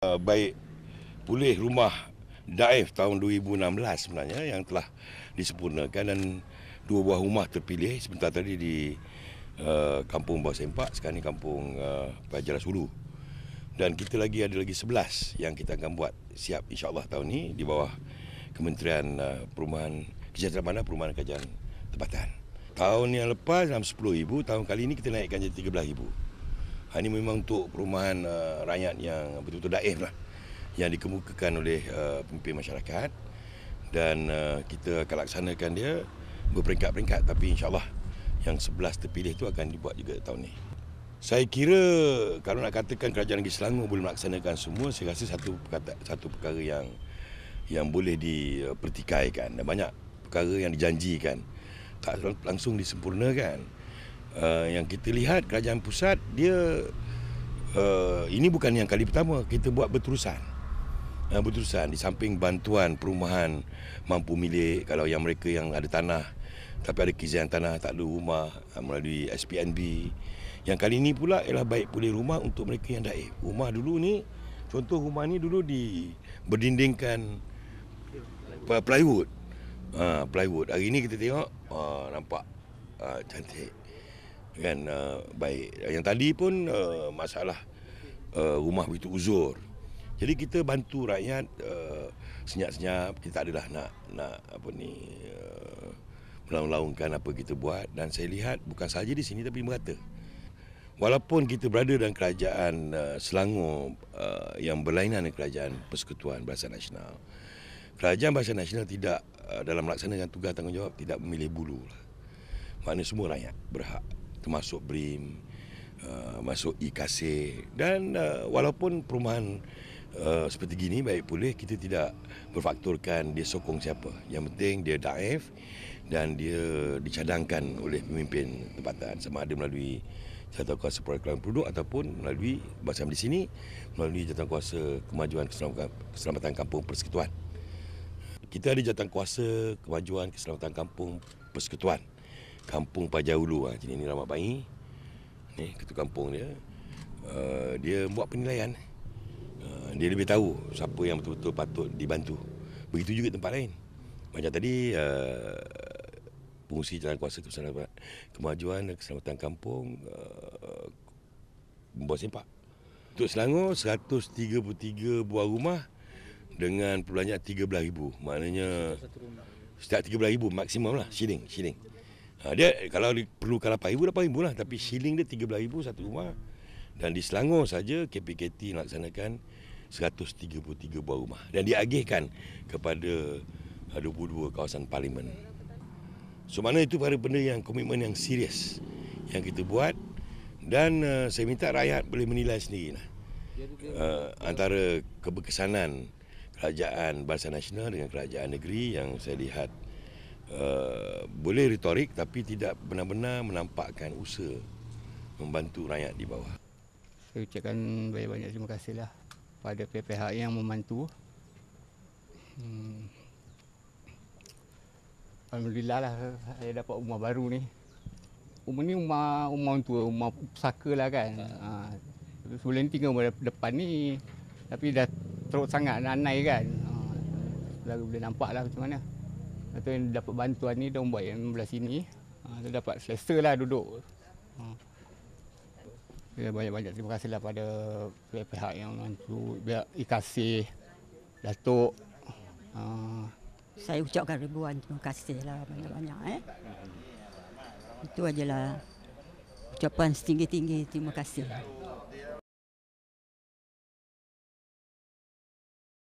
Eh, baik pulih rumah daif tahun 2016 sebenarnya yang telah disempurnakan dan dua buah rumah terpilih sebentar tadi di uh, Kampung Bawah Sempak sekarang ini Kampung uh, eh, Pajaras Hulu dan kita lagi ada lagi 11 yang kita akan buat siap insyaAllah tahun ini di bawah Kementerian uh, Perumahan Kejahatan Bandar Perumahan Kajian Tempatan tahun yang lepas dalam 10,000 tahun kali ini kita naikkan jadi 13,000 ini memang untuk perumahan uh, rakyat yang betul-betul daif lah yang dikemukakan oleh uh, pemimpin masyarakat dan uh, kita akan laksanakan dia berperingkat-peringkat tapi insyaAllah yang sebelas terpilih itu akan dibuat juga tahun ini. Saya kira kalau nak katakan kerajaan negeri Selangor boleh melaksanakan semua saya rasa satu perkata, satu perkara yang yang boleh dipertikaikan dan banyak perkara yang dijanjikan tak langsung disempurnakan. Eh, yang kita lihat kerajaan pusat dia uh, ini bukan yang kali pertama kita buat berterusan uh, berterusan di samping bantuan perumahan mampu milik kalau yang mereka yang ada tanah tapi ada kizian tanah tak ada rumah uh, melalui SPNB yang kali ini pula ialah baik pulih rumah untuk mereka yang dah daif rumah dulu ni contoh rumah ni dulu di berdindingkan plywood uh, plywood hari ini kita tengok uh, nampak uh, cantik kan uh, baik yang tadi pun uh, masalah uh, rumah begitu uzur jadi kita bantu rakyat uh, senyap-senyap kita tak adalah nak nak apa ni uh, melaung apa kita buat dan saya lihat bukan saja di sini tapi merata walaupun kita berada dalam kerajaan uh, Selangor uh, yang berlainan dengan kerajaan persekutuan bahasa nasional kerajaan bahasa nasional tidak uh, dalam melaksanakan tugas tanggungjawab tidak memilih bulu mana semua rakyat berhak termasuk BRIM, uh, masuk IKC dan uh, walaupun perumahan uh, seperti gini baik pulih kita tidak berfaktorkan dia sokong siapa. Yang penting dia daif dan dia dicadangkan oleh pemimpin tempatan sama ada melalui jatuh kuasa program produk ataupun melalui bahasa di sini melalui jatuh kuasa kemajuan keselamatan kampung persekutuan. Kita ada jatuh kuasa kemajuan keselamatan kampung persekutuan kampung Pajaulu ah sini ni ramai bayi ni ketua kampung dia uh, dia buat penilaian uh, dia lebih tahu siapa yang betul-betul patut dibantu begitu juga tempat lain macam tadi uh, eh, fungsi jalan kuasa keselamatan kemajuan dan keselamatan kampung uh, membuat sempak untuk Selangor 133 buah rumah dengan perbelanjaan 13000 maknanya setiap 13000 maksimum lah shilling shilling Ha, dia kalau perlu dia perlukan 8000 8000 lah tapi siling dia 13000 satu rumah. Dan di Selangor saja KPKT melaksanakan 133 buah rumah dan diagihkan kepada 22 ha, kawasan parlimen. So mana itu para benda yang komitmen yang serius yang kita buat dan uh, saya minta rakyat boleh menilai sendiri lah. Uh, eh, antara keberkesanan kerajaan bahasa Nasional dengan kerajaan negeri yang saya lihat Eh, boleh retorik tapi tidak benar-benar menampakkan usaha membantu rakyat di bawah. Saya ucapkan banyak-banyak terima kasihlah pada PPH yang membantu. Hmm. Alhamdulillah lah saya dapat rumah baru ni. Rumah ni rumah rumah tua, rumah pusaka lah kan. Ha. ha. Sebelum ni tinggal rumah depan ni tapi dah teruk sangat nanai kan. Ha. Lalu boleh nampak lah macam mana. Lepas tu dapat bantuan ni, dia buat yang belah sini. Ha, dapat selesa lah duduk. Ha. banyak-banyak terima kasihlah pada pihak-pihak yang bantu. Biar ikasih, Datuk. Ha. Saya ucapkan ribuan terima kasihlah banyak-banyak. Eh. Itu ajalah ucapan setinggi-tinggi terima kasih.